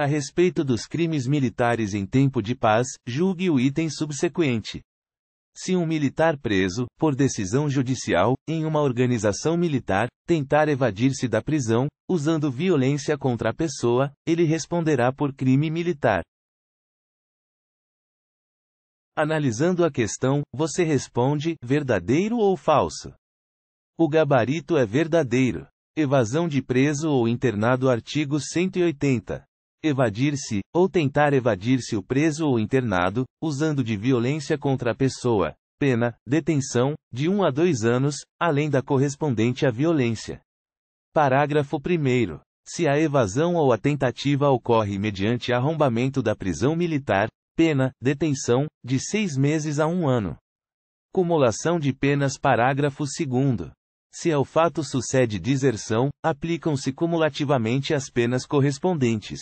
A respeito dos crimes militares em tempo de paz, julgue o item subsequente. Se um militar preso, por decisão judicial, em uma organização militar, tentar evadir-se da prisão, usando violência contra a pessoa, ele responderá por crime militar. Analisando a questão, você responde: verdadeiro ou falso? O gabarito é verdadeiro. Evasão de preso ou internado, artigo 180 evadir-se, ou tentar evadir-se o preso ou internado, usando de violência contra a pessoa, pena, detenção, de 1 um a 2 anos, além da correspondente à violência. Parágrafo 1. Se a evasão ou a tentativa ocorre mediante arrombamento da prisão militar, pena, detenção, de seis meses a um ano. Cumulação de penas Parágrafo 2. Se ao fato sucede deserção, aplicam-se cumulativamente as penas correspondentes.